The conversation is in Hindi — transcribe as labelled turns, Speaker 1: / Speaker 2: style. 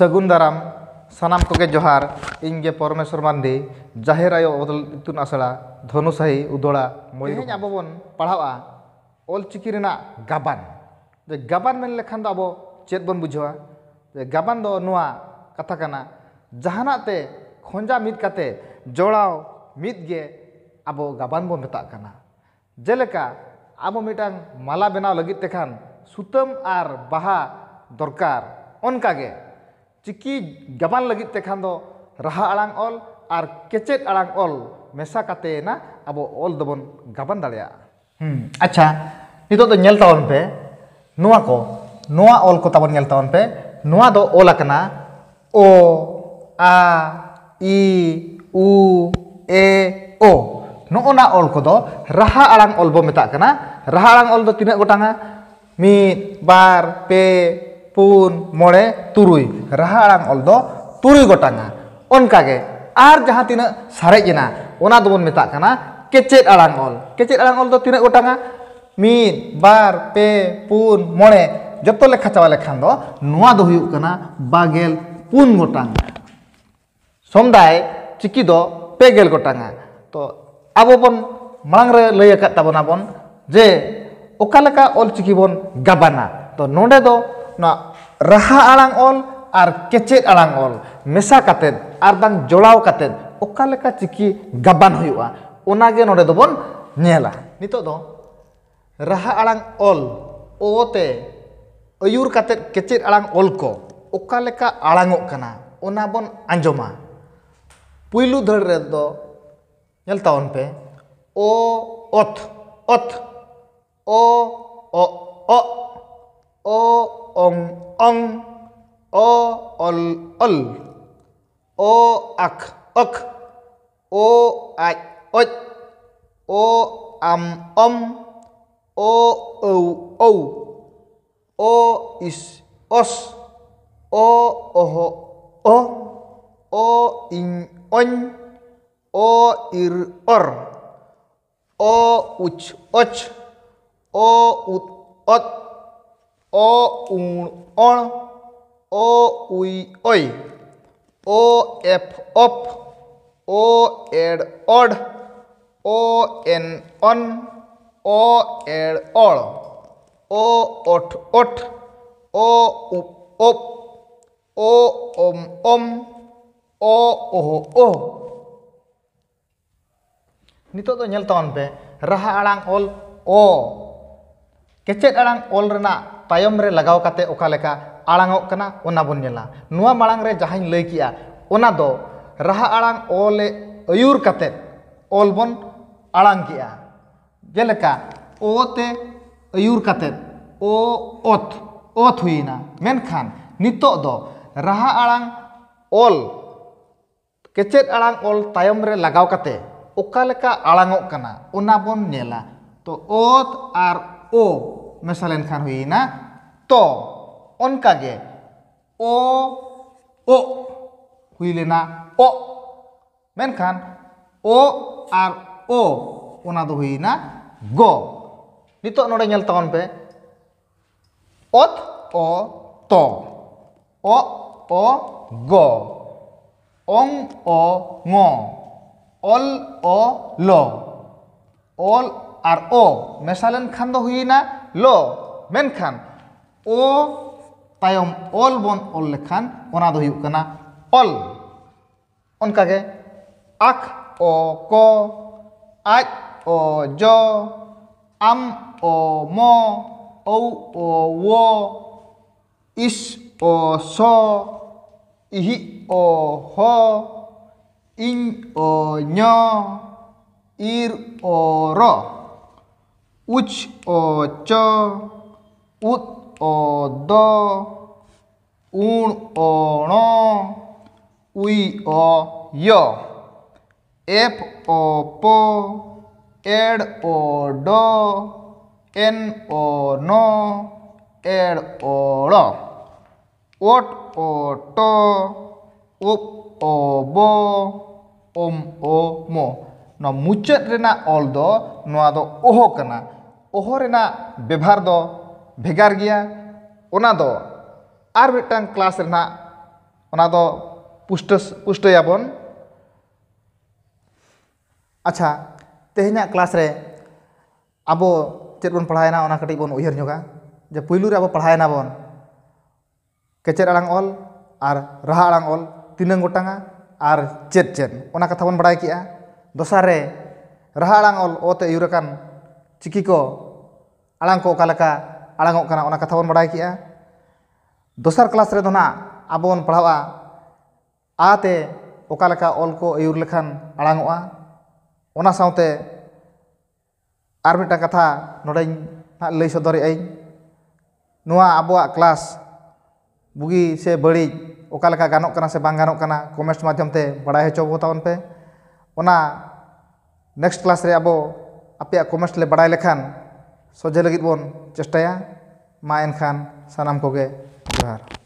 Speaker 1: सगुन दाराम सनाम को जोहार इंगे परमेश्वर मान्दी जाहिर आयो अदल इतन आसड़ा धनुसाही उदड़ा मयूर अब बन पढ़ा अलचिकी गाबान गाबान मन लेखान अब चेत बन बुझा गाबान दो नुआ कथा करना जहाना ते खजा मिद कते जड़ाव मिदे अब गाबान बो मेतना जेलेका अब मिटांग माला बनाव लगी खान सूतम और बहा दरकार उनका ciki gaban lagi tekan do raha alang ol ar kecet alang ol mesa kate na abo ol dobon gaban ya. hmm acha itu tuh nyel taon pe nua ko nua ol ko tawon nyel taon pe nua do ol akna o a i u e o no ona ol ko do raha alang ol bo meta kana raha alang ol do tina gotanga mi bar pe पुन मोड़े तुरुई रहा आड़ ऑल दो तुरुई गोटांगा उनका के आर जहाँ तीन सारेजना ओना दबन मेता कना केचेद आड़ांग ऑल केचेद आड़ांग ऑल तो तीन गोटांगा मीन बार पे पुन मोड़े जब तो लेखा चावा लेखान दो नुआ दो हुयु कना बागेल पुन गोटांग समदाय चिकी दो पेगेल गोटांगा तो अब मांग रे लय का तबना बन जे ओकालका ऑल चिकी बन गबाना तो नोडे दो na raha alang ol ar kecet alang ol mesa katen ar bang jolaw katen oka leka gaban huiwa ona ge nore dobon nyela nito do raha alang ol o te ayur katen kecet alang ol ko oka leka ok kana ona anjoma puilu dhar re do nyel taon pe o ot ot o o o O ong ong O ol ol O ak ok O aj oj O am om O ou ou O is os O oho o O in on O ir or O uch och O ut ot O un on, O ui oi, O f op, O ed od, O n on, O ed ol, O ot ot, O up op, O om om, O oh oh. Nito to nyel ton pe raha arang ol o. Kecet arang ol rena तयम रे आड़ा काते ओकालेका आड़ांगो कना बन रहा आड़ ओले अयूर ओल बन आड़ा जेका जेलेका ओते अयूर ओत ओत होना मेनखान नितो दो रहा आड़ ओल केचेद आड़ ओल तयम रे आड़ा बन तो ओत और ओ Mesalan khan huina to on o o huilena o mencan, o ar o una duhina go nito norenial Tonpe ot o to o o go on, o ngo ol o lo ol ar o mesalen लो मेनखान ओ तायम ओल बन ओल लेखान ओना ओल उनका के आख ओ को आज ओ जो आम ओ मो ओ ओ वो इस ओ सो इहि ओ हो इन ओ न्यो इर ओ रो उच ओ च उत ओ द ऊण ओ ण उई ओ य एफ ओ प एड ओ ड एन ओ न एड ओ ळ ओट ओ ट उप ओ ब ओम ओ म ᱱᱚᱣᱟ ᱢᱩᱪᱟᱹᱫ ᱨᱮᱱᱟᱜ ᱚᱞ ᱚᱦᱚ ᱨᱮᱱᱟᱜ ᱵᱮᱵᱷᱟᱨ ᱫᱚ ᱵᱷᱮᱜᱟᱨ ᱜᱮᱭᱟ ᱚᱱᱟ ᱫᱚ ᱟᱨ ᱢᱤᱫᱴᱟᱝ ᱠᱞᱟᱥ ᱨᱮᱱᱟᱜ ᱚᱱᱟ ᱫᱚ ᱯᱩᱥᱴᱟᱹ ᱯᱩᱥᱴᱟᱹᱭᱟᱵᱚᱱ ᱟᱪᱪᱷᱟ ᱛᱮᱦᱮᱧᱟᱜ ᱠᱞᱟᱥ ᱨᱮ ᱟᱵᱚ ᱪᱮᱫ ᱵᱚᱱ ᱯᱟᱲᱦᱟᱣᱮᱱᱟ ᱚᱱᱟ ᱠᱟᱹᱴᱤᱡ ᱵᱚᱱ ᱩᱭᱦᱟᱹᱨ ᱧᱚᱜᱟ ᱡᱮ ᱯᱩᱭᱞᱩ ᱨᱮ ᱟᱵᱚ ᱯᱟᱲᱦᱟᱣᱮᱱᱟ ᱵᱚᱱ ᱠᱮᱪᱮᱫ ᱟᱲᱟᱝ ᱚᱞ ᱟᱨ ᱨᱟᱦᱟ ᱟᱲᱟᱝ ᱚᱞ ᱛᱤᱱᱟᱹᱝ ᱜᱚᱴᱟᱝᱟ ᱟᱨ ᱪᱮᱫ ᱪᱮᱫ ᱚᱱᱟ ᱠᱟᱛᱷᱟ ᱵᱚᱱ ᱵᱟᱲᱟᱭ ᱠᱮᱜᱼᱟ ᱫᱚᱥᱟᱨ ᱨᱮ ᱨᱟᱦᱟ ᱟᱲᱟᱝ ᱚᱞ ᱚᱛᱮ ᱟᱹᱭᱩᱨ ᱟᱠᱟᱱ ciki ko alang ko ka alang ko kana ona kathabon badai kia dosar kelas re dona abon prawa ate o kalaka olko eur lekan alang oa ona saute armita kata noreng na leiso dori ei nua a kelas bugi se beri o kalaka kano kana se bang kano kana komers madiam te badai hecho bo taon pe ona next class re abo आपे कमेंट बड़ा लेखान सोझे लगे बन चेष्टया मा एन खान सामान जोहार